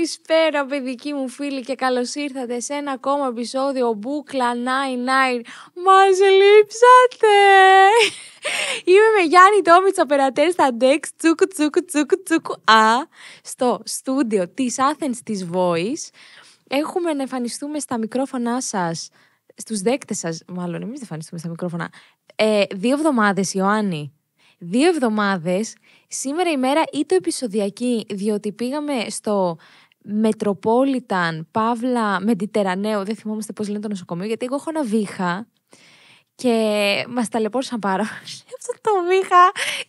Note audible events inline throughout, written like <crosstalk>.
Καλησπέρα παιδικοί μου φίλοι, και καλώς ήρθατε σε ένα ακόμα επεισόδιο Μπούκλα 99 Μας λείψατε! Είμαι με Γιάννη Τόμιτσα περατέρ στα Dex τσούκου τσούκου τσούκου τσούκου α στο στούντιο της Athens της Voice Έχουμε να εμφανιστούμε στα μικρόφωνά σας, στους δέκτες σας, μάλλον εμείς δεν εμφανιστούμε στα μικρόφωνα ε, Δύο εβδομάδες Ιωάννη δύο εβδομάδες. Σήμερα η μέρα το επεισοδιακή, διότι πήγαμε στο Μετροπόλιταν, Παύλα, Μεντιτερανέο, δεν θυμόμαστε πώς λένε το νοσοκομείο, γιατί εγώ έχω ένα βήχα και μας ταλαιπώρησαν πάρα πολύ. <laughs> Αυτό το βήχα.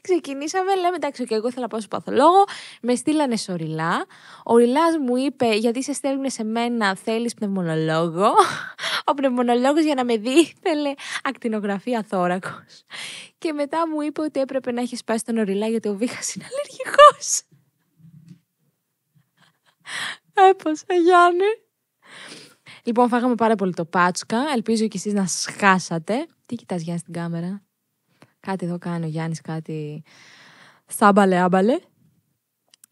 Ξεκινήσαμε, λέμε εντάξει, και εγώ ήθελα να πάω στον παθολόγο. Με στείλανε σε οριλά. Ο Ριλάς μου είπε, γιατί σε στέλνουν σε μένα, θέλεις πνευμονολόγο. <laughs> Ο πνευμονολόγος για να με δει ήθελε ακτινογραφία θώρακο. Και μετά μου είπε ότι έπρεπε να έχεις πάει στον οριλά γιατί ο βήχας είναι αλλεργικός. Έπασε, Γιάννη. Λοιπόν, φάγαμε πάρα πολύ το πάτσκα. Ελπίζω κι εσείς να σχάσατε. Τι κοιτάς, Γιάννη, στην κάμερα. Κάτι εδώ κάνει ο Γιάννης, κάτι σάμπαλε άμπαλε.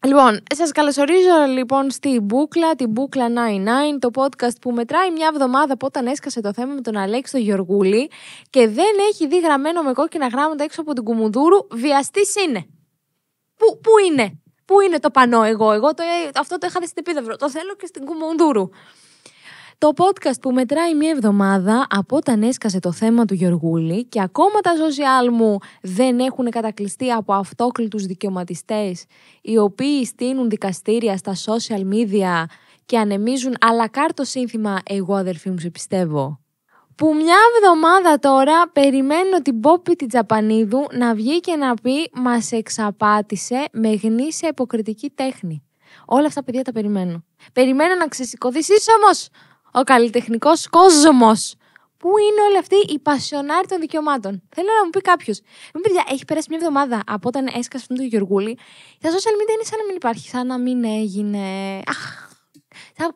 Λοιπόν, σα καλωσορίζω λοιπόν στη Μπούκλα, την Μπούκλα 99, το podcast που μετράει μια εβδομάδα από όταν έσκασε το θέμα με τον Αλέξη τον Γεωργούλη και δεν έχει δει γραμμένο με κόκκινα γράμματα έξω από την Κουμουνδούρου, Βιαστής είναι. Πού, πού είναι, Πού είναι το πανό εγώ, εγώ το, ε, αυτό το είχα δει στην επίδευρο, το θέλω και στην Κουμουνδούρου. Το podcast που μετράει μια εβδομάδα από όταν έσκασε το θέμα του Γεωργούλη και ακόμα τα social μου δεν έχουν κατακλειστεί από αυτόκλητους δικαιωματιστές οι οποίοι στείνουν δικαστήρια στα social media και ανεμίζουν αλακάρτο σύνθημα «Εγώ αδερφή μου σε πιστεύω» που μια εβδομάδα τώρα περιμένω την Πόπη την Τζαπανίδου να βγει και να πει «Μας εξαπάτησε με γνήσια υποκριτική τέχνη». Όλα αυτά παιδιά τα περιμένω. Περιμένω να ξεσηκωθεί όμως ο καλλιτεχνικός κόσμος. Πού είναι όλοι αυτοί οι πασιονάροι των δικαιωμάτων. Θέλω να μου πει κάποιος. Μην ε, παιδιά, έχει περάσει μια εβδομάδα από όταν έσκασε το τον Γεωργούλη. Τα social media είναι σαν να μην υπάρχει, σαν να μην έγινε. Αχ,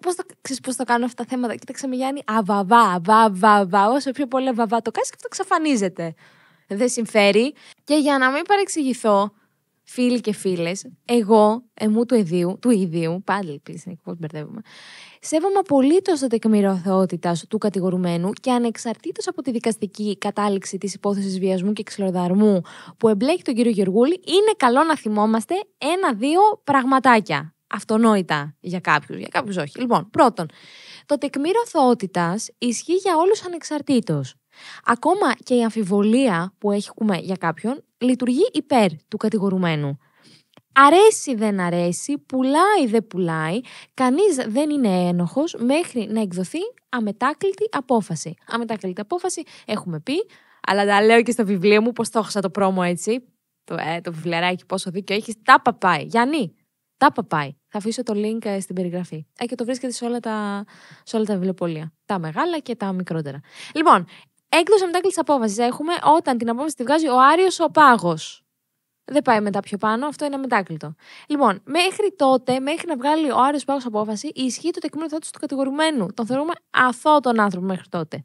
Πώ το, πώς το κάνω αυτά τα θέματα. Κοίταξε με Γιάννη, αβαβά, αβαβά Όσο πιο πολύ αβαβά το κάνεις και αυτό εξαφανίζεται. Δεν συμφέρει. Και για να μην παρεξηγηθώ, φίλοι και φίλες, εγώ, εμού του ιδίου, του ιδίου, πάλι επίση, πώ μπερδεύουμε, σέβομαι απολύτως το τεκμήριο του κατηγορουμένου και ανεξαρτήτως από τη δικαστική κατάληξη της υπόθεσης βιασμού και ξυλοδαρμού που εμπλέκει τον κύριο Γεργούλη, είναι καλό να θυμόμαστε ένα-δύο πραγματάκια αυτονόητα για κάποιους, για κάποιους όχι. Λοιπόν, πρώτον, το τεκμήριο θεότητα ισχύει για όλους ανεξαρτήτως. Ακόμα και η αμφιβολία που έχουμε για κάποιον λειτουργεί υπέρ του κατηγορουμένου. Αρέσει δεν αρέσει, πουλάει δεν πουλάει, κανείς δεν είναι ένοχος μέχρι να εκδοθεί αμετάκλητη απόφαση. Αμετάκλητη απόφαση έχουμε πει, αλλά τα λέω και στο βιβλίο μου πως το έχασα το πρόμο έτσι, το, ε, το βιβλιαράκι πόσο δίκιο έχεις, τα παπάει. Γιάννη, τα Θα αφήσω το link ε, στην περιγραφή. Α, ε, και το βρίσκεται σε όλα τα, σε όλα τα βιβλιοπολία. Τα μεγάλα και τα μικρότερα. Λοιπόν, έκδοση μετάκληση απόφασης έχουμε όταν την απόφαση τη βγάζει ο Άριος ο Πάγος. Δεν πάει μετά πιο πάνω, αυτό είναι αμετάκλητο. Λοιπόν, μέχρι τότε, μέχρι να βγάλει ο Άριος Πάγος απόφαση, ισχύει το τεκμήριο θέτω του κατηγορουμένου. Τον θεωρούμε αθώο τον άνθρωπο μέχρι τότε.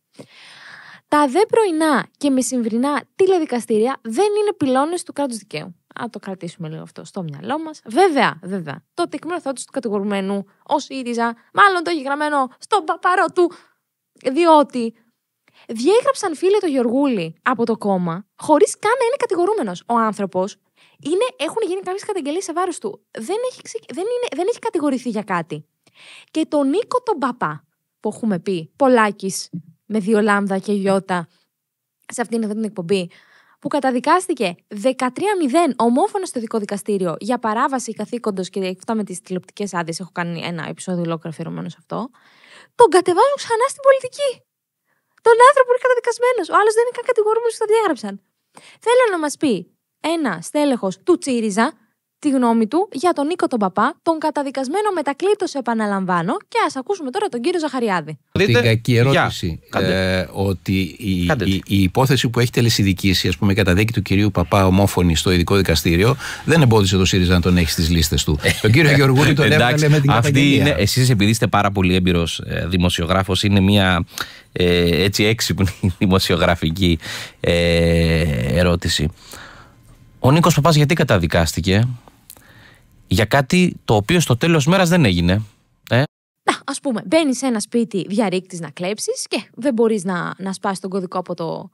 Τα δε πρωινά και μεσημβρινά τηλεδικαστήρια δεν είναι πυλώνες του κράτους δικαίου. Α το κρατήσουμε λίγο αυτό στο μυαλό μας. Βέβαια, βέβαια, το τεκμήριο του κατηγορουμένου ως ΣΥΡΙΖΑ, μάλλον το έχει γραμμένο στον παπαρό του. Διότι διέγραψαν φίλε το Γεωργούλη από το κόμμα, χωρίς καν να είναι κατηγορούμενος ο άνθρωπος. Είναι, έχουν γίνει κάποιες καταγγελίες σε βάρος του. Δεν έχει, δεν, είναι, δεν έχει κατηγορηθεί για κάτι. Και τον Νίκο τον Παπά, που έχουμε πει, Πολάκης με δύο λάμδα και γιώτα, σε αυτήν εδώ την εκπομπή, που καταδικάστηκε 13-0 ομόφωνα στο δικό δικαστήριο για παράβαση καθήκοντος και αυτά με τις τηλεοπτικές άδειες. Έχω κάνει ένα επεισόδιο ολόκληρο αφιερωμένο σε αυτό. Τον κατεβάζουν ξανά στην πολιτική. Τον άνθρωπο είναι καταδικασμένος. Ο άλλος δεν είναι καν κατηγορούμενος που τα διάγραψαν. Θέλω να μας πει ένα στέλεχος του Τσίριζα, τη γνώμη του για τον Νίκο τον Παπά, τον καταδικασμένο μετακλήτω, επαναλαμβάνω. Και ας ακούσουμε τώρα τον κύριο Ζαχαριάδη. Την κακή ερώτηση. Ε, ότι η, η, υπόθεση που έχει τελεσυδικήσει, ας πούμε, η καταδίκη του κυρίου Παπά ομόφωνη στο ειδικό δικαστήριο, δεν εμπόδισε το ΣΥΡΙΖΑ να τον έχει στις λίστες του. Ε, τον κύριο ε, Γεωργούλη τον έβγαλε με την καταγγελία. Εσείς επειδή είστε πάρα πολύ έμπειρος ε, δημοσιογράφος, είναι μια ε, έτσι έξυπνη <laughs> δημοσιογραφική ε, ερώτηση. Ο Νίκος Παπάς γιατί καταδικάστηκε για κάτι το οποίο στο τέλος μέρας δεν έγινε. Ε? Να, ας πούμε, μπαίνεις σε ένα σπίτι διαρρήκτης να κλέψεις και δεν μπορείς να, να σπάσεις τον κωδικό από το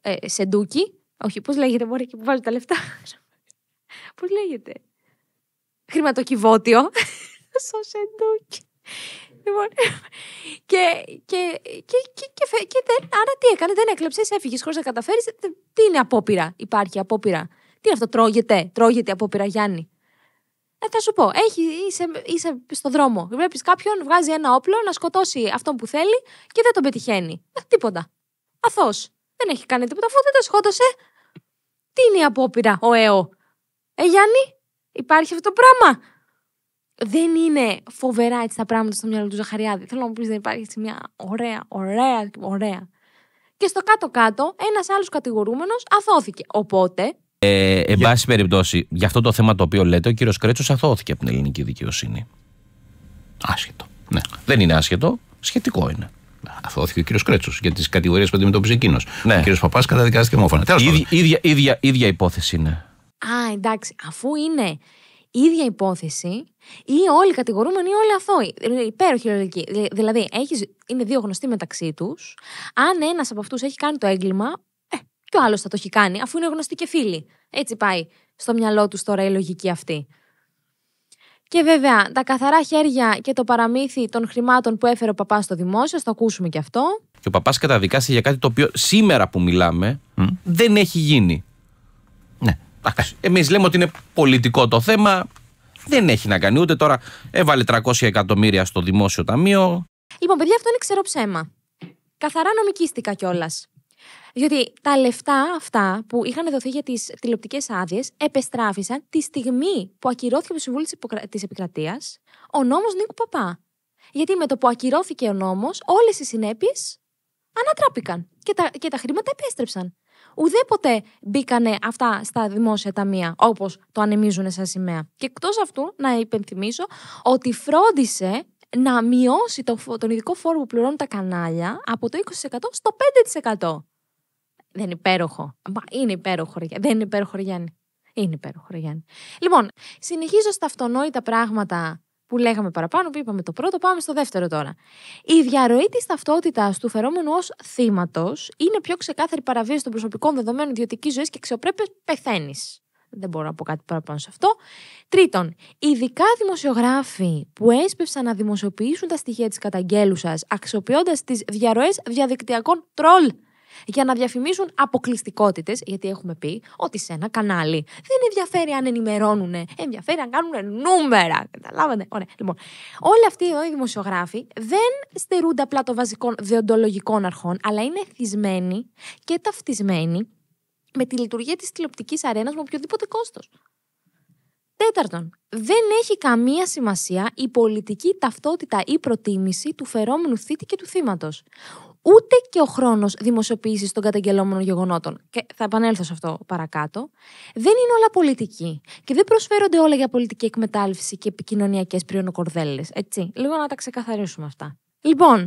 ε, σεντούκι. Όχι, πώς λέγεται, μπορεί και που βάζει τα λεφτά. <laughs> πώς λέγεται. Χρηματοκιβώτιο. <laughs> Στο σεντούκι. Λοιπόν, <laughs> και, και, και, και, και, και δεν, άρα τι έκανε, δεν έκλεψες, έφυγες χωρίς να καταφέρεις. Τι είναι απόπειρα, υπάρχει απόπειρα. Τι είναι αυτό, τρώγεται, τρώγεται απόπειρα, Γιάννη. Ε, θα σου πω, έχει, είσαι, είσαι στο δρόμο. Βλέπεις κάποιον, βγάζει ένα όπλο να σκοτώσει αυτόν που θέλει και δεν τον πετυχαίνει. Ε, τίποτα. Αθώ. Δεν έχει κάνει τίποτα αφού δεν το σκότωσε. Τι είναι η απόπειρα, ο ΕΟ. Ε, Γιάννη, υπάρχει αυτό το πράγμα. Δεν είναι φοβερά έτσι τα πράγματα στο μυαλό του Ζαχαριάδη. Θέλω να μου πεις, δεν υπάρχει έτσι μια ωραία, ωραία, ωραία. Και στο κάτω-κάτω, ένας άλλος κατηγορούμενος αθώθηκε. Οπότε, ε, εν πάση περιπτώσει, για αυτό το θέμα το οποίο λέτε, ο κύριος Κρέτσος αθώθηκε από την ελληνική δικαιοσύνη. Άσχετο. Ναι. Δεν είναι άσχετο, σχετικό είναι. Αθώθηκε ο κύριος Κρέτσος για τις κατηγορίες που αντιμετώπιζε εκείνος. Ναι. Ο κύριος Παπάς καταδικάστηκε μόφωνα. Τέλο πάντων. Ίδια, ίδια, ίδια υπόθεση είναι. Α, εντάξει. Αφού είναι ίδια υπόθεση ή όλοι κατηγορούμενοι ή όλοι αθώοι. Ε, υπέροχη λογική. Δηλαδή, έχεις, είναι δύο γνωστοί μεταξύ τους. Αν ένας από αυτούς έχει κάνει το έγκλημα, Ποιο άλλο θα το έχει κάνει, αφού είναι γνωστοί και φίλοι. Έτσι πάει στο μυαλό τους τώρα η λογική αυτή. Και βέβαια, τα καθαρά χέρια και το παραμύθι των χρημάτων που έφερε ο παπάς στο δημόσιο, θα το ακούσουμε και αυτό. Και ο παπάς καταδικάστηκε για κάτι το οποίο σήμερα που μιλάμε δεν έχει γίνει. Ναι. Εμείς λέμε ότι είναι πολιτικό το θέμα. Δεν έχει να κάνει ούτε τώρα. Έβαλε 300 εκατομμύρια στο δημόσιο ταμείο. Λοιπόν, παιδιά, αυτό είναι ξέρω ψέμα. Καθαρά νομικήστηκα κιόλας. Διότι τα λεφτά αυτά που είχαν δοθεί για τις τηλεοπτικές άδειες επεστράφησαν τη στιγμή που ακυρώθηκε το Συμβούλιο της Επικρατείας ο νόμος Νίκου Παπά. Γιατί με το που ακυρώθηκε ο νόμος, όλες οι συνέπειες ανατράπηκαν και τα, και τα χρήματα επέστρεψαν. Ουδέποτε μπήκανε αυτά στα δημόσια ταμεία, όπως το ανεμίζουν σαν σημαία. Και εκτός αυτού, να υπενθυμίσω ότι φρόντισε να μειώσει το, τον ειδικό φόρο που πληρώνουν τα κανάλια από το 20% στο 5%. Δεν είναι υπέροχο. Μα είναι υπέροχο, Δεν είναι υπέροχο, Γιάννη. Είναι υπέροχο, Γιάννη. Λοιπόν, συνεχίζω στα αυτονόητα πράγματα που λέγαμε παραπάνω, που είπαμε το πρώτο, πάμε στο δεύτερο τώρα. Η διαρροή της ταυτότητας του φερόμενου ως θύματος είναι πιο ξεκάθαρη παραβίαση των προσωπικών δεδομένων ιδιωτικής ζωής και αξιοπρέπειας πεθαίνεις. Δεν μπορώ να πω κάτι παραπάνω σε αυτό. Τρίτον, ειδικά δημοσιογράφοι που έσπευσαν να δημοσιοποιήσουν τα στοιχεία της καταγγέλου σα, αξιοποιώντας τις διαρροές διαδικτυακών τρόλ για να διαφημίσουν αποκλειστικότητες, γιατί έχουμε πει ότι σε ένα κανάλι δεν ενδιαφέρει αν ενημερώνουν, ενδιαφέρει αν κάνουν νούμερα. Καταλάβατε. Ωραία. Λοιπόν, όλοι αυτοί οι δημοσιογράφοι δεν στερούνται απλά των βασικών διοντολογικών αρχών, αλλά είναι θυσμένοι και ταυτισμένοι με τη λειτουργία της τηλεοπτικής αρένας με οποιοδήποτε κόστος. Τέταρτον, δεν έχει καμία σημασία η πολιτική ταυτότητα ή προτίμηση του φερόμενου θήτη και του θύματος ούτε και ο χρόνος δημοσιοποίησης των καταγγελόμενων γεγονότων. Και θα επανέλθω σε αυτό παρακάτω. Δεν είναι όλα πολιτική. Και δεν προσφέρονται όλα για πολιτική εκμετάλλευση και επικοινωνιακές πριονοκορδέλες. Έτσι. Λίγο να τα ξεκαθαρίσουμε αυτά. Λοιπόν,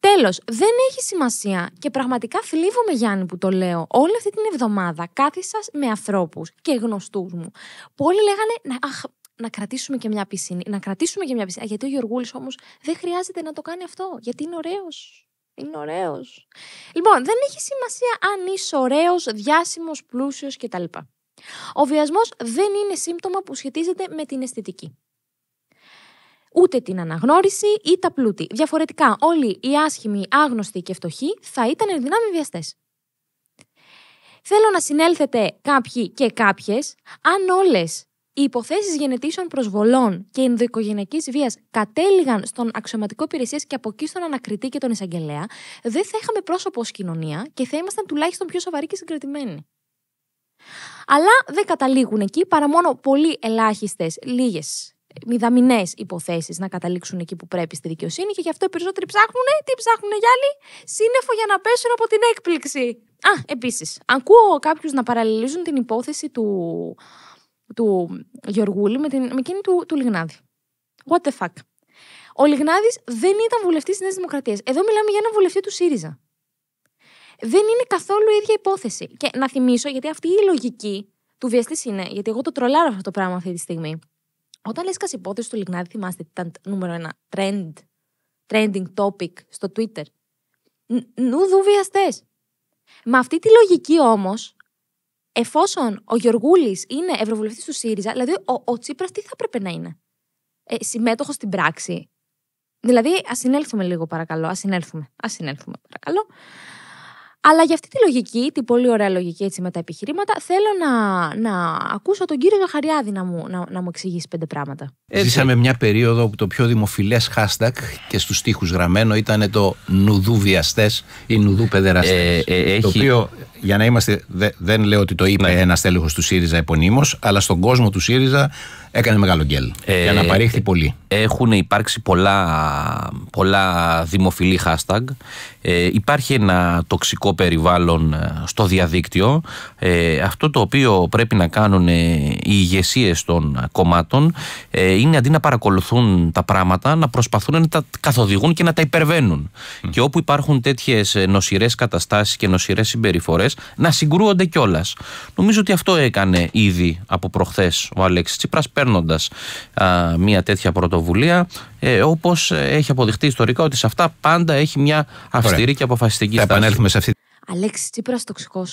τέλος, δεν έχει σημασία και πραγματικά θλίβομαι Γιάννη που το λέω όλη αυτή την εβδομάδα κάθισα με ανθρώπους και γνωστούς μου που όλοι λέγανε αχ, να κρατήσουμε και μια πισίνη, να κρατήσουμε και μια πισίνη, γιατί ο Γιωργούλης όμως δεν χρειάζεται να το κάνει αυτό, γιατί είναι ωραίος είναι ωραίος. Λοιπόν, δεν έχει σημασία αν είσαι ωραίος, διάσημος, πλούσιος κτλ. Ο βιασμός δεν είναι σύμπτωμα που σχετίζεται με την αισθητική. Ούτε την αναγνώριση ή τα πλούτη. Διαφορετικά, όλοι οι άσχημοι, άγνωστοι και φτωχοί θα ήταν ενδυνάμει βιαστές. Θέλω να συνέλθετε κάποιοι και κάποιες, αν όλες οι υποθέσεις γενετήσεων προσβολών και ενδοοικογενειακής βίας κατέληγαν στον αξιωματικό υπηρεσία και από εκεί στον ανακριτή και τον εισαγγελέα, δεν θα είχαμε πρόσωπο ως κοινωνία και θα ήμασταν τουλάχιστον πιο σοβαροί και συγκρατημένοι. Αλλά δεν καταλήγουν εκεί παρά μόνο πολύ ελάχιστες, λίγες, μηδαμινές υποθέσεις να καταλήξουν εκεί που πρέπει στη δικαιοσύνη και γι' αυτό οι περισσότεροι ψάχνουν. Τι ψάχνουν, άλλοι, σύννεφο για να πέσουν από την έκπληξη. Α, επίσης, ακούω κάποιους να παραλληλίζουν την υπόθεση του του Γεωργούλη με, την, με εκείνη του, του Λιγνάδη. What the fuck. Ο Λιγνάδης δεν ήταν βουλευτής της Νέας Δημοκρατίας. Εδώ μιλάμε για έναν βουλευτή του ΣΥΡΙΖΑ. Δεν είναι καθόλου η ίδια υπόθεση. Και να θυμίσω, γιατί αυτή η λογική του βιαστής είναι, γιατί εγώ το τρολάρω αυτό το πράγμα αυτή τη στιγμή. Όταν λες υπόθεση του Λιγνάδη, θυμάστε ότι ήταν νούμερο ένα trend, trending topic στο Twitter. Νου δου βιαστές. Με αυτή τη λογική όμως, εφόσον ο Γιωργούλης είναι ευρωβουλευτής του ΣΥΡΙΖΑ, δηλαδή ο, ο Τσίπρας τι θα έπρεπε να είναι. Ε, Συμμέτοχος στην πράξη. Δηλαδή, ας συνέλθουμε λίγο, παρακαλώ. Ας συνέλθουμε. Ας συνέλθουμε, παρακαλώ. Αλλά για αυτή τη λογική, την πολύ ωραία λογική έτσι με τα επιχειρήματα, θέλω να, να ακούσω τον κύριο Ζαχαριάδη να μου, να, να μου εξηγήσει πέντε πράγματα. Έτσι. Ζήσαμε μια περίοδο που το πιο δημοφιλές hashtag και στους τοίχου γραμμένο ήταν το νουδού βιαστές ή νουδού παιδεραστές. Ε, ε, το οποίο, για να είμαστε, δεν λέω ότι το είπε ναι. ένας τέλεχος του ΣΥΡΙΖΑ επωνύμως, αλλά στον κόσμο του ΣΥΡΙΖΑ έκανε μεγάλο γκέλ. Ε, για να παρήχθη πολύ. Έχουν υπάρξει πολλά, πολλά δημοφιλή hashtag ε, υπάρχει ένα τοξικό περιβάλλον ε, στο διαδίκτυο. Ε, αυτό το οποίο πρέπει να κάνουν ε, οι ηγεσίες των κομμάτων είναι αντί να παρακολουθούν τα πράγματα, να προσπαθούν να τα καθοδηγούν και να τα υπερβαίνουν. Και όπου υπάρχουν τέτοιες νοσηρές καταστάσεις και νοσηρές συμπεριφορές, να συγκρούονται κιόλας. Νομίζω ότι αυτό έκανε ήδη από προχθές ο Αλέξης Τσίπρας, παίρνοντας μια τέτοια πρωτοβουλία ε, όπως έχει αποδειχτεί ιστορικά ότι σε αυτά πάντα έχει μια αυστηρή Ωραία. και αποφασιστική στάση. Θα επανέλθουμε σε αυτή. Αλέξης Τσίπρας τοξικός.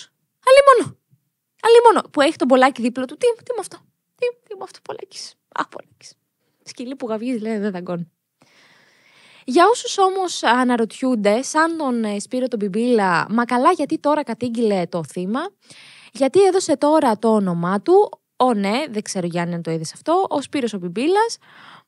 Αλλήμον. Αλλήμον που έχει τον πολλάκι δίπλα του. Τι, τι με αυτό. Τι, τι με αυτό πολλάκι. Αχ, πολλάκι. Σκυλή που γαβγίζει λέει δεν δαγκώνει. Για όσους όμως αναρωτιούνται, σαν τον ε, Σπύρο τον Πιμπίλα, μα καλά γιατί τώρα κατήγγειλε το θύμα, γιατί έδωσε τώρα το όνομά του, ο ναι, δεν ξέρω Γιάννη αν το είδες αυτό, ο Σπύρος ο Πιμπίλας,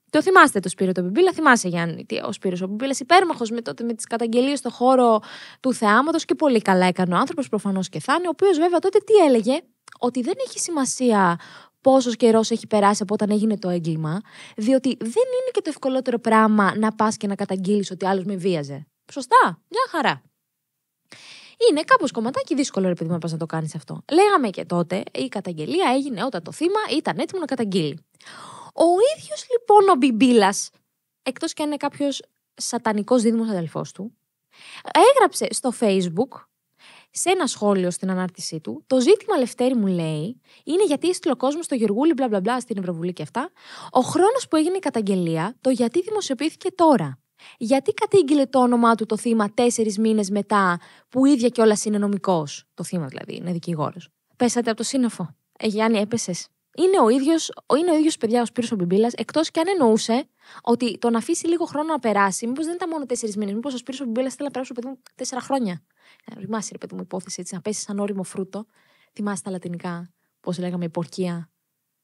το θυμάστε το Σπύρο το Μπιμπίλα, θυμάσαι Γιάννη, τι, ο Σπύρος ο Μπιμπίλας υπέρμαχος με, τότε, με τις καταγγελίες στο χώρο του θεάματος και πολύ καλά έκανε ο άνθρωπος προφανώς και θα είναι, ο οποίος βέβαια τότε τι έλεγε, ότι δεν έχει σημασία πόσος καιρός έχει περάσει από όταν έγινε το έγκλημα, διότι δεν είναι και το ευκολότερο πράγμα να πας και να καταγγείλεις ότι άλλος με βίαζε. Σωστά, μια χαρά. Είναι κάπως κομματάκι δύσκολο, ρε παιδί μου, να το κάνεις αυτό. Λέγαμε και τότε, η καταγγελία έγινε όταν το θύμα ήταν έτοιμο να καταγγείλει. Ο ίδιος λοιπόν ο Μπιμπίλας, εκτός και αν είναι κάποιος σατανικός δίδυμος αδελφός του, έγραψε στο Facebook σε ένα σχόλιο στην ανάρτησή του, το ζήτημα Λευτέρη μου λέει είναι γιατί έστειλε ο κόσμος στο Γεργούλη, μπλα μπλα μπλα στην Ευρωβουλή και αυτά, ο χρόνος που έγινε η καταγγελία, το γιατί δημοσιοποιήθηκε τώρα. Γιατί κατήγγειλε το όνομά του το θύμα τέσσερις μήνες μετά, που ίδια κιόλας είναι νομικός. Το θύμα δηλαδή, είναι δικηγόρος. Πέσατε από το σύννεφο. Ε, Γιάννη, έπεσες είναι ο ίδιος ο ίδιος, παιδιά ο Σπύρο ο εκτό και αν εννοούσε ότι το να αφήσει λίγο χρόνο να περάσει, μήπως δεν ήταν μόνο τέσσερις μήνες, μήπως ο Σπύρο ο Μπιμπίλας θέλει να περάσει το παιδί μου τέσσερα χρόνια. Να ρημάσει, ρε παιδί μου, υπόθεση έτσι, να πέσει σαν όριμο φρούτο. Θυμάσαι τα λατινικά, πώς λέγαμε, υπορκία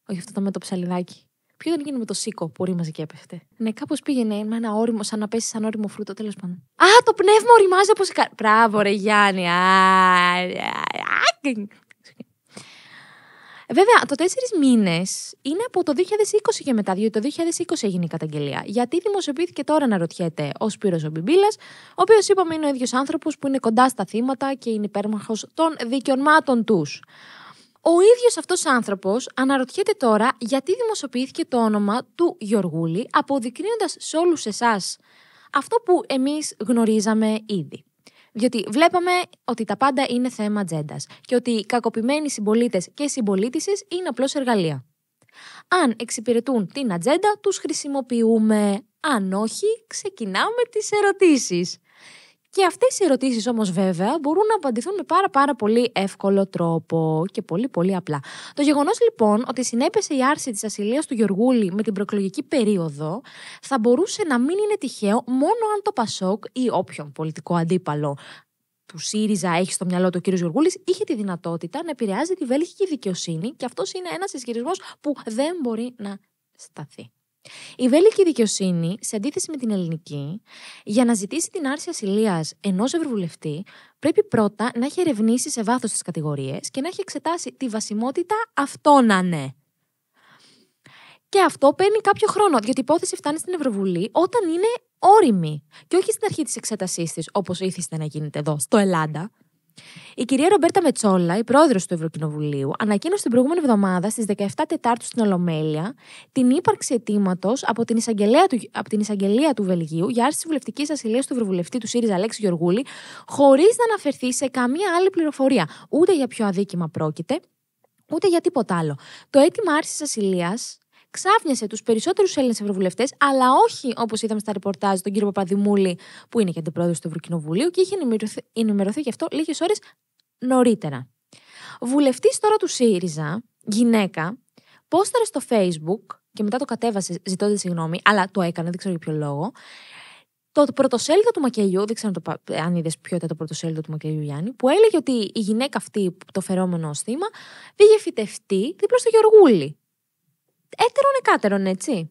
Όχι αυτό το με το ψαλιδάκι. Ποιο ήταν εκείνο με το σίκο που ρίμαζε και έπεφτε. Ναι, κάπως πήγαινε με ένα όριμο, σαν να πέσει σαν όριμο φρούτο, τέλος πάντων. Α, το πνεύμα οριμάζει από Μπράβο, ρε Γιάννη. Βέβαια, το τέσσερις μήνες είναι από το 2020 και μετά, διότι το 2020 έγινε η καταγγελία. Γιατί δημοσιοποιήθηκε τώρα να ρωτιέται ο Σπύρος ο ο οποίος είπαμε είναι ο ίδιος άνθρωπος που είναι κοντά στα θύματα και είναι υπέρμαχος των δικαιωμάτων τους. Ο ίδιος αυτός άνθρωπος αναρωτιέται τώρα γιατί δημοσιοποιήθηκε το όνομα του Γιωργούλη, αποδεικνύοντας σε όλους εσάς αυτό που εμείς γνωρίζαμε ήδη. Διότι βλέπαμε ότι τα πάντα είναι θέμα ατζέντας και ότι οι κακοποιημένοι συμπολίτες και συμπολίτησες είναι απλώς εργαλεία. Αν εξυπηρετούν την ατζέντα, τους χρησιμοποιούμε. Αν όχι, ξεκινάμε τις ερωτήσεις. Και αυτές οι ερωτήσεις όμως βέβαια μπορούν να απαντηθούν με πάρα πάρα πολύ εύκολο τρόπο και πολύ πολύ απλά. Το γεγονός λοιπόν ότι συνέπεσε η άρση της ασυλίας του Γεωργούλη με την προεκλογική περίοδο θα μπορούσε να μην είναι τυχαίο μόνο αν το Πασόκ ή όποιον πολιτικό αντίπαλο του ΣΥΡΙΖΑ έχει στο μυαλό του ο κ. είχε τη δυνατότητα να επηρεάζει τη βέλγικη δικαιοσύνη και αυτός είναι ένας ισχυρισμός που δεν μπορεί να σταθεί. Η βέλικη δικαιοσύνη, σε αντίθεση με την ελληνική, για να ζητήσει την άρση ασυλίας ενός ευρωβουλευτή, πρέπει πρώτα να έχει ερευνήσει σε βάθος τις κατηγορίες και να έχει εξετάσει τη βασιμότητα αυτών να ναι. Και αυτό παίρνει κάποιο χρόνο, διότι η υπόθεση φτάνει στην Ευρωβουλή όταν είναι όριμη και όχι στην αρχή της εξέτασής της, όπως ήθιστε να γίνεται εδώ, στο Ελλάδα. Η κυρία Ρομπέρτα Μετσόλα, η πρόεδρος του Ευρωκοινοβουλίου, ανακοίνωσε την προηγούμενη εβδομάδα στις 17 Τετάρτου στην Ολομέλεια την ύπαρξη αιτήματος από, την από την εισαγγελία του Βελγίου για άρση της βουλευτικής ασυλίας του Ευρωβουλευτή του ΣΥΡΙΖΑ Αλέξη Γεωργούλη, χωρίς να αναφερθεί σε καμία άλλη πληροφορία, ούτε για ποιο αδίκημα πρόκειται, ούτε για τίποτα άλλο. Το αίτημα άρσης ασυλίας ξάφνιασε τους περισσότερους Έλληνες Ευρωβουλευτές, αλλά όχι όπως είδαμε στα ρεπορτάζ τον κύριο Παπαδημούλη, που είναι και αντιπρόεδρος του Ευρωκοινοβουλίου και είχε ενημερωθεί, ενημερωθεί γι' αυτό λίγες ώρες νωρίτερα. Βουλευτής τώρα του ΣΥΡΙΖΑ, γυναίκα, πόσταρε στο Facebook και μετά το κατέβασε ζητώντας συγγνώμη, αλλά το έκανε, δεν ξέρω για ποιο λόγο. Το πρωτοσέλιδο του Μακελιού, δεν ξέρω αν είδες ποιο ήταν το πρωτοσέλιδο του Μακελιού Γιάννη, που έλεγε ότι η γυναίκα αυτή, το φερόμενο ω θύμα, πήγε φυτευτή δίπλα στο Γεωργούλη έτερον εκάτερον, έτσι.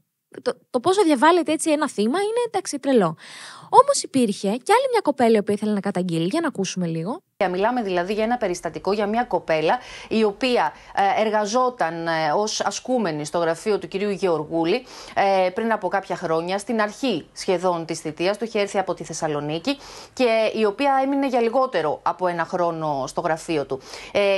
Το, πόσο διαβάλλεται έτσι ένα θύμα είναι εντάξει τρελό. Όμως υπήρχε και άλλη μια κοπέλα που οποία ήθελε να καταγγείλει. Για να ακούσουμε λίγο. Μιλάμε δηλαδή για ένα περιστατικό για μια κοπέλα η οποία ε, εργαζόταν ε, ως ασκούμενη στο γραφείο του κυρίου Γεωργούλη ε, πριν από κάποια χρόνια στην αρχή σχεδόν της θητείας του, είχε έρθει από τη Θεσσαλονίκη και η οποία έμεινε για λιγότερο από ένα χρόνο στο γραφείο του.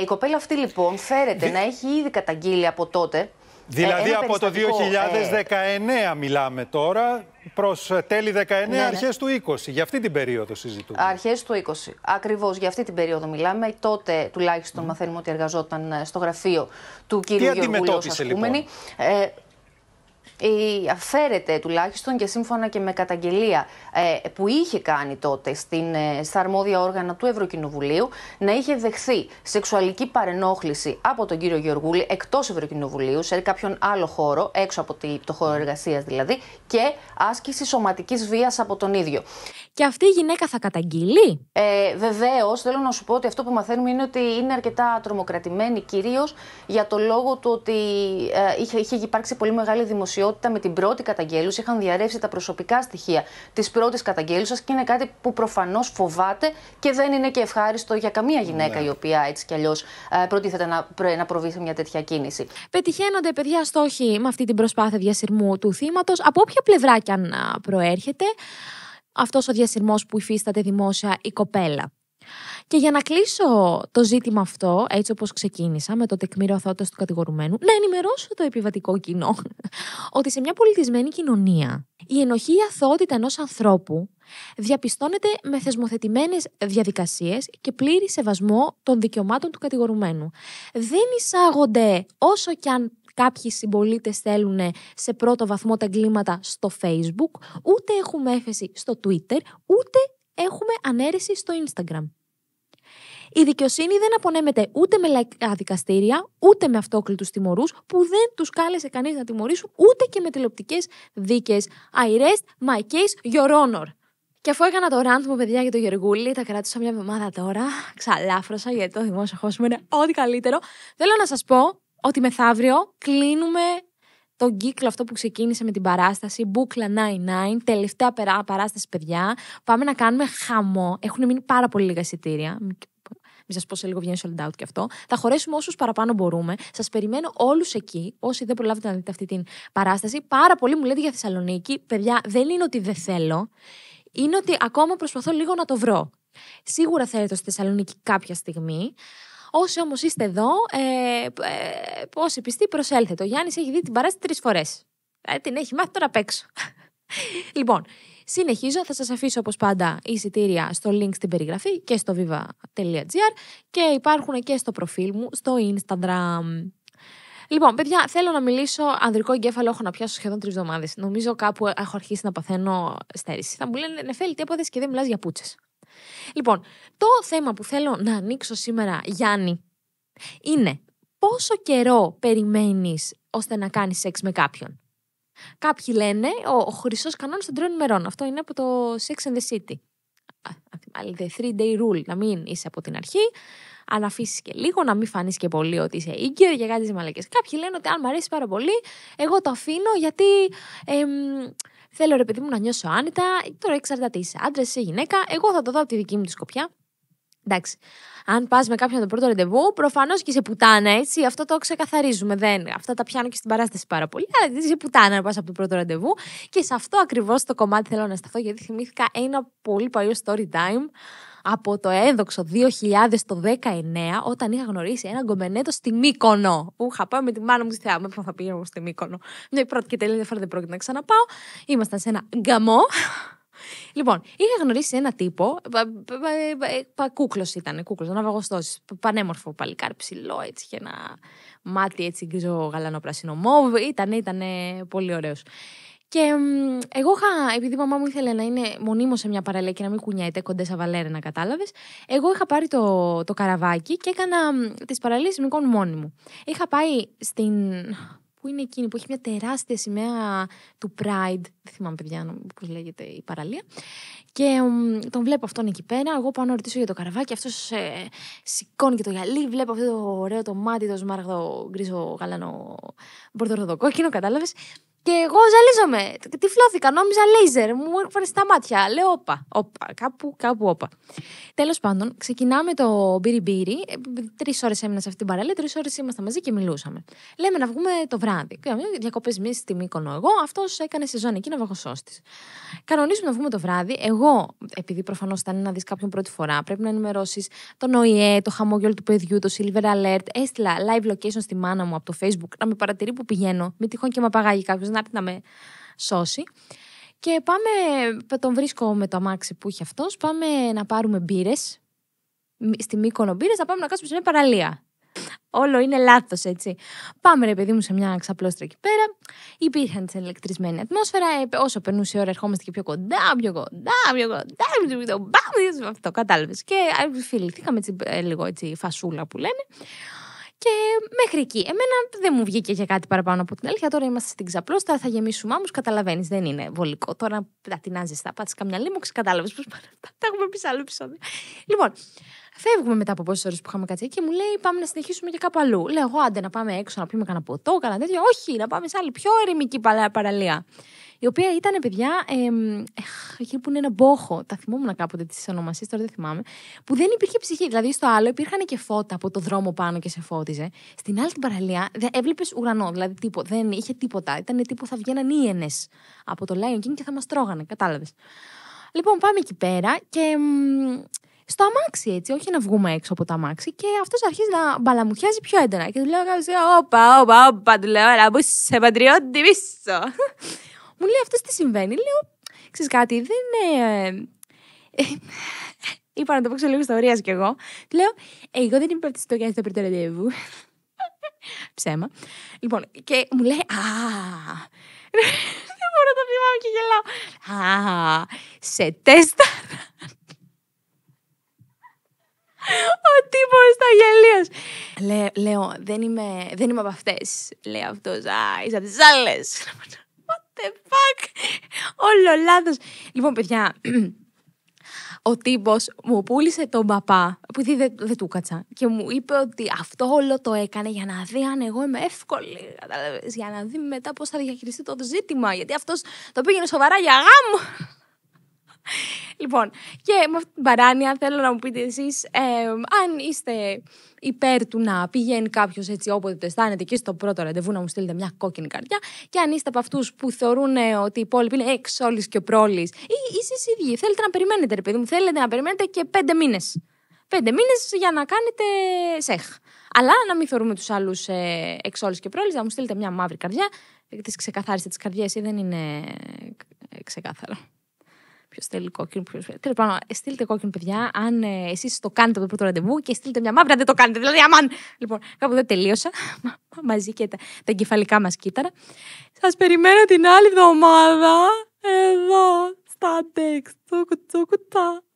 Η κοπέλα αυτή λοιπόν φέρεται να έχει ήδη καταγγείλει από τότε Δηλαδή ε, από το 2019 μιλάμε τώρα, προς ε, τέλη 19, αρχέ ναι, ναι. αρχές του 20. Για αυτή την περίοδο συζητούμε. Αρχές του 20. Ακριβώς για αυτή την περίοδο μιλάμε. Τότε τουλάχιστον μαθαίνουμε ότι εργαζόταν ε, στο γραφείο του κύριου Γιώργου αντιμετώπισε Λοιπόν. Ε, φέρεται τουλάχιστον και σύμφωνα και με καταγγελία ε, που είχε κάνει τότε στην, ε, στα αρμόδια όργανα του Ευρωκοινοβουλίου να είχε δεχθεί σεξουαλική παρενόχληση από τον κύριο Γεωργούλη εκτός Ευρωκοινοβουλίου, σε κάποιον άλλο χώρο, έξω από το χώρο εργασίας δηλαδή, και άσκηση σωματικής βίας από τον ίδιο. Και αυτή η γυναίκα θα καταγγείλει. Ε, Βεβαίως, θέλω να σου πω ότι αυτό που μαθαίνουμε είναι ότι είναι αρκετά τρομοκρατημένη, κυρίως για το λόγο του ότι είχε, είχε υπάρξει πολύ μεγάλη δημοσιότητα με την πρώτη καταγγέλουση, Είχαν διαρρεύσει τα προσωπικά στοιχεία της πρώτης καταγγέλουσα και είναι κάτι που προφανώς φοβάται και δεν είναι και ευχάριστο για καμία γυναίκα ναι. η οποία έτσι κι αλλιώς ε, προτίθεται να, να προβεί σε μια τέτοια κίνηση. Πετυχαίνονται παιδιά στόχοι με αυτή την προσπάθεια διασυρμού του θύματος, από όποια πλευρά κι αν ε, προέρχεται αυτός ο διασυρμός που υφίσταται δημόσια η κοπέλα. Και για να κλείσω το ζήτημα αυτό, έτσι όπως ξεκίνησα, με το τεκμήριο του κατηγορουμένου, να ενημερώσω το επιβατικό κοινό <laughs> ότι σε μια πολιτισμένη κοινωνία η ενοχή ή αθότητα ενός ανθρώπου διαπιστώνεται με θεσμοθετημένες διαδικασίες και πλήρη σεβασμό των δικαιωμάτων του κατηγορουμένου. Δεν εισάγονται όσο κι αν κάποιοι συμπολίτες θέλουν σε πρώτο βαθμό τα εγκλήματα στο Facebook, ούτε έχουμε έφεση στο Twitter, ούτε έχουμε ανέρεση στο Instagram. Η δικαιοσύνη δεν απονέμεται ούτε με λαϊκά δικαστήρια, ούτε με αυτόκλητους τιμωρούς που δεν τους κάλεσε κανείς να τιμωρήσουν, ούτε και με τηλεοπτικές δίκες. I rest my case, your honor. Και αφού έκανα το rant μου, παιδιά, για το Γεργούλη, τα κράτησα μια εβδομάδα τώρα, ξαλάφρωσα γιατί το δημόσιο χώσμα είναι ό,τι καλύτερο. Θέλω να σας πω ότι μεθαύριο κλείνουμε τον κύκλο αυτό που ξεκίνησε με την παράσταση, Μπούκλα 99, τελευταία παράσταση, παιδιά. Πάμε να κάνουμε χαμό. Έχουν μείνει πάρα πολύ λίγα εισιτήρια. Μην σας πω σε λίγο βγαίνει sold out και αυτό. Θα χωρέσουμε όσους παραπάνω μπορούμε. Σας περιμένω όλους εκεί, όσοι δεν προλάβετε να δείτε αυτή την παράσταση. Πάρα πολύ μου λέτε για Θεσσαλονίκη. Παιδιά, δεν είναι ότι δεν θέλω. Είναι ότι ακόμα προσπαθώ λίγο να το βρω. Σίγουρα θα έρθω στη Θεσσαλονίκη κάποια στιγμή. Όσοι όμως είστε εδώ, ε, ε, όσοι πιστοί, προσέλθετε. Ο Γιάννης έχει δει την παράσταση τρεις φορές. Ε, την έχει μάθει τώρα απ' έξω. <laughs> λοιπόν, συνεχίζω. Θα σας αφήσω όπως πάντα εισιτήρια στο link στην περιγραφή και στο viva.gr και υπάρχουν και στο προφίλ μου στο Instagram. Λοιπόν, παιδιά, θέλω να μιλήσω. Ανδρικό εγκέφαλο έχω να πιάσω σχεδόν τρεις εβδομάδες. Νομίζω κάπου έχω αρχίσει να παθαίνω στέρηση. Θα μου λένε Νεφέλη, τι και δεν μιλάς για πούτσες. Λοιπόν, το θέμα που θέλω να ανοίξω σήμερα, Γιάννη, είναι πόσο καιρό περιμένεις ώστε να κάνεις σεξ με κάποιον. Κάποιοι λένε ο, ο χρυσός κανόνας των τριών ημερών. Αυτό είναι από το Sex and the City. The three day rule, να μην είσαι από την αρχή, αλλά αφήσεις και λίγο, να μην φανείς και πολύ ότι είσαι ήγκαιο για κάτι μαλακές. Κάποιοι λένε ότι αν μου αρέσει πάρα πολύ, εγώ το αφήνω γιατί. Θέλω ρε παιδί μου να νιώσω άνετα. Τώρα εξαρτάται είσαι άντρας, είσαι γυναίκα. Εγώ θα το δω από τη δική μου τη σκοπιά. Εντάξει. Αν πας με κάποιον το πρώτο ραντεβού, προφανώς και σε πουτάνα, έτσι. Αυτό το ξεκαθαρίζουμε. Δεν. Αυτά τα πιάνω και στην παράσταση πάρα πολύ. Αλλά σε πουτάνα να πας από το πρώτο ραντεβού. Και σε αυτό ακριβώς το κομμάτι θέλω να σταθώ, γιατί θυμήθηκα ένα πολύ παλιό story time από το ένδοξο 2019 όταν είχα γνωρίσει ένα γκομπενέτο στη Μύκονο. Που είχα με τη μάνα μου στη θεά μου, θα πήγαμε στη Μύκονο. Μια πρώτη και τελευταία φορά δεν πρόκειται να ξαναπάω. Ήμασταν σε ένα γκαμό. Λοιπόν, είχα γνωρίσει ένα τύπο. Κούκλο ήταν, κούκλο, βαγωστό. Πανέμορφο Πανέμορφο ψηλό, έτσι. Είχε ένα μάτι έτσι γκριζό γαλανό πρασινό μόβ. Ήταν, ήταν πολύ ωραίος. Και εγώ είχα, επειδή η μαμά μου ήθελε να είναι μονίμως σε μια παραλία και να μην κουνιέται κοντές σαν βαλέρα, να κατάλαβες, εγώ είχα πάρει το, το καραβάκι και έκανα τις παραλίες Μικών μόνη μου. Είχα πάει στην. Πού είναι εκείνη που έχει μια τεράστια σημαία του Pride. Δεν θυμάμαι, παιδιά, πώς λέγεται η παραλία. Και τον βλέπω αυτόν εκεί πέρα. Εγώ πάω να ρωτήσω για το καραβάκι. Αυτός ε, σηκώνει και το γυαλί. Βλέπω αυτό το ωραίο το μάτι, το σμάργδο γκρίζο γαλανό μπορτορδοκόκκινο, κατάλαβες. Και εγώ ζαλίζομαι. Τυφλώθηκα, νόμιζα λέιζερ. Μου έφερε στα μάτια. Λέω, όπα, όπα, κάπου, κάπου, όπα. Τέλος πάντων, ξεκινάμε το μπύρι μπύρι. Τρεις ώρες έμεινα σε αυτή την παραλία, τρεις ώρες ήμασταν μαζί και μιλούσαμε. Λέμε να βγούμε το βράδυ. Διακοπές μη στη Μήκονο Εγώ, αυτό έκανε σεζόν εκεί να τη. Κανονίζουμε να βγούμε το βράδυ. Εγώ, επειδή προφανώς ήταν να δεις κάποιον πρώτη φορά, πρέπει να ενημερώσεις τον ΟΗΕ, το χαμόγελο του παιδιού, το Silver Alert. Έστειλα live location στη μάνα μου από το Facebook να με παρατηρεί που πηγαίνω. Μη τυχόν και με απαγάγει κάποιος να έρθει να με σώσει. Και πάμε, τον βρίσκω με το αμάξι που είχε αυτός. Πάμε να πάρουμε μπύρες. Στη Μύκονο μπύρες, να πάμε να κάτσουμε σε μια παραλία. Όλο είναι λάθος, έτσι. Πάμε, ρε παιδί μου, σε μια ξαπλώστρα εκεί πέρα. Υπήρχαν την ηλεκτρισμένη ατμόσφαιρα. Ε, όσο περνούσε η ώρα, ερχόμαστε και πιο κοντά, πιο κοντά, πιο κοντά. Αυτό κατάλαβες. Και φιληθήκαμε έτσι, ε, λίγο έτσι, φασούλα που λένε. Και μέχρι εκεί. Εμένα δεν μου βγήκε και κάτι παραπάνω από την αλήθεια. Τώρα είμαστε στην ξαπλώστα, θα γεμίσουμε άμμους. Καταλαβαίνεις, δεν είναι βολικό. Τώρα την τεινάζει, θα πάτες καμιά λίμωξη. Κατάλαβες πώς Τα έχουμε πει σε άλλο επεισόδιο. Λοιπόν, Φεύγουμε μετά από πόσες ώρες που είχαμε κάτσει και μου λέει: Πάμε να συνεχίσουμε και κάπου αλλού. Λέω: Εγώ άντε να πάμε έξω να πούμε κανένα ποτό, κανένα τέτοιο. Όχι, να πάμε σε άλλη πιο ερημική παραλία η οποία ήταν παιδιά. Ε, εκεί που είναι ένα μπόχο, τα θυμόμουν κάποτε τις ονομασίες, τώρα δεν θυμάμαι, που δεν υπήρχε ψυχή. Δηλαδή στο άλλο υπήρχαν και φώτα από το δρόμο πάνω και σε φώτιζε. Στην άλλη την παραλία έβλεπες ουρανό, δηλαδή τύπο, δεν είχε τίποτα. Ήταν τύπο θα βγαίναν ήενε από το Lion King και θα μας τρώγανε, κατάλαβες. Λοιπόν, πάμε εκεί πέρα και στο αμάξι, έτσι, όχι να βγούμε έξω από το αμάξι. Και αυτός αρχίζει να μπαλαμουχιάζει πιο έντονα. Και του λέω, Όπα, όπα, όπα, του λέω, σε πατριώτη, πίσω. Μου λέει αυτός τι συμβαίνει. Λέω, ξέρεις κάτι, δεν είναι. Ε, είπα να το πω σε λίγο ιστορίας κι εγώ. Λέω, «Ε, Εγώ δεν είμαι παπτιστό για να το πρώτο ραντεβού. Ψέμα. Λοιπόν, και μου λέει, Α. δεν μπορώ να το θυμάμαι και γελάω. Α, σε τέστα. Ο τύπος ήταν γελίο. λέω, δεν είμαι, από αυτές. Λέει αυτός. Α, είσαι από τις άλλες the fuck. Όλο λάθος. Λοιπόν, παιδιά, <clears throat> ο τύπος μου πούλησε τον παπά, που δεν, δεν του κάτσα. Και μου είπε ότι αυτό όλο το έκανε για να δει αν εγώ είμαι εύκολη. Για να δει μετά πώς θα διαχειριστεί το ζήτημα. Γιατί αυτός το πήγαινε σοβαρά για γάμο. Λοιπόν, και με αυτή την παράνοια θέλω να μου πείτε εσείς αν είστε υπέρ του να πηγαίνει κάποιος έτσι όποτε το αισθάνεται και στο πρώτο ραντεβού να μου στείλετε μια κόκκινη καρδιά και αν είστε από αυτούς που θεωρούν ε, ότι οι υπόλοιποι είναι εξ όλης και πρόλης ή εσεί οι ίδιοι θέλετε να περιμένετε, ρε παιδί μου, θέλετε να περιμένετε και πέντε μήνες. Πέντε μήνες για να κάνετε σεχ. Αλλά να μην θεωρούμε τους άλλους ε, και πρόλης, να μου στείλετε μια μαύρη καρδιά. Τις ξεκαθάρισε τις καρδιές ή δεν είναι ε, ξεκάθαρο. Ποιος θέλει κόκκινο, ποιος. Τέλος πάντων, στείλτε κόκκινο, παιδιά. Αν ε, εσείς εσεί το κάνετε από το πρώτο ραντεβού και στείλτε μια μαύρα, δεν το κάνετε. Δηλαδή, αμάν. Λοιπόν, κάπου δεν τελείωσα. Μαζί και τα, τα εγκεφαλικά μας κύτταρα. Σας περιμένω την άλλη εβδομάδα εδώ στα Dex. Τσούκου